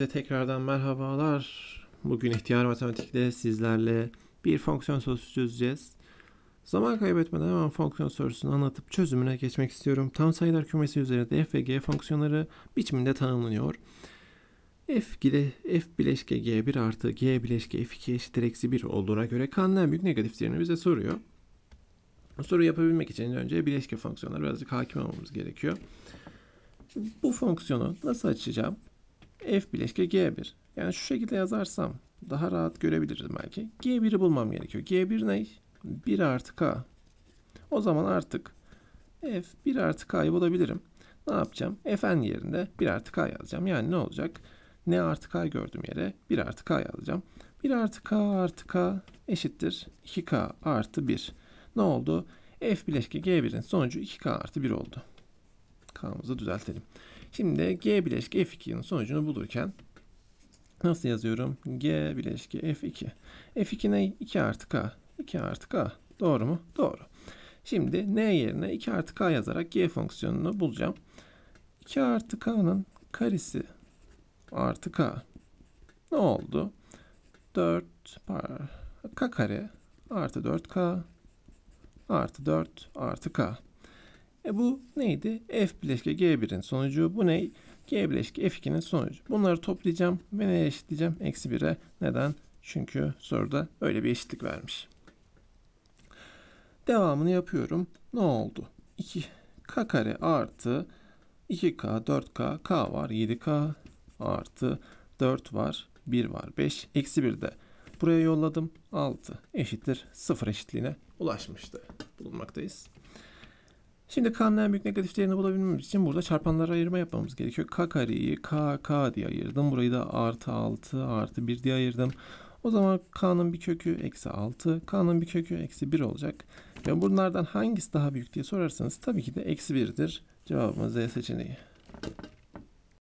Size tekrardan merhabalar. Bugün ihtiyar matematikte sizlerle bir fonksiyon sorusu çözeceğiz. Zaman kaybetmeden hemen fonksiyon sorusunu anlatıp çözümüne geçmek istiyorum. Tam sayılar kümesi üzerinde f ve g fonksiyonları biçiminde tanımlanıyor. f, gide, f bileşke g1 artı g bileşke f2 eşittir eksi 1 olduğuna göre k'nın en büyük değerini bize soruyor. Bu soruyu yapabilmek için önce bileşke fonksiyonları birazcık hakim olmamız gerekiyor. Bu fonksiyonu nasıl açacağım? F bileşke G1. Yani şu şekilde yazarsam daha rahat görebiliriz belki. G1'i bulmam gerekiyor. G1 ne? 1 artı K. O zaman artık F 1 artı K'yı bulabilirim. Ne yapacağım? Fn yerine 1 artı K yazacağım. Yani ne olacak? Ne artı K gördüğüm yere 1 artı K yazacağım. 1 artı K artı K eşittir 2K artı 1. Ne oldu? F bileşke G1'in sonucu 2K artı 1 oldu. K'mızı düzeltelim. Şimdi G bileşke F2'nin sonucunu bulurken nasıl yazıyorum? G bileşke F2. F2 ne? 2 artı K. 2 artı K. Doğru mu? Doğru. Şimdi N yerine 2 artı K yazarak G fonksiyonunu bulacağım. 2 artı K'nın karesi artı K. Ne oldu? 4 par K kare artı 4K artı 4 artı K. E bu neydi? F bileşke G1'in sonucu. Bu ne? G bileşke F2'nin sonucu. Bunları toplayacağım ve neye eşitleyeceğim? Eksi 1'e. Neden? Çünkü soruda öyle bir eşitlik vermiş. Devamını yapıyorum. Ne oldu? 2 k kare artı 2k 4k k var 7k artı 4 var 1 var 5 eksi 1 de buraya yolladım 6 eşittir 0 eşitliğine ulaşmıştı bulunmaktayız. Şimdi K'nın en büyük negatif değerini bulabilmemiz için burada çarpanlara ayırma yapmamız gerekiyor. K kareyi K, K diye ayırdım. Burayı da artı 6 artı 1 diye ayırdım. O zaman K'nın bir kökü eksi 6, K'nın bir kökü eksi 1 olacak. Ve bunlardan hangisi daha büyük diye sorarsanız tabii ki de eksi 1'dir. Cevabımız D seçeneği.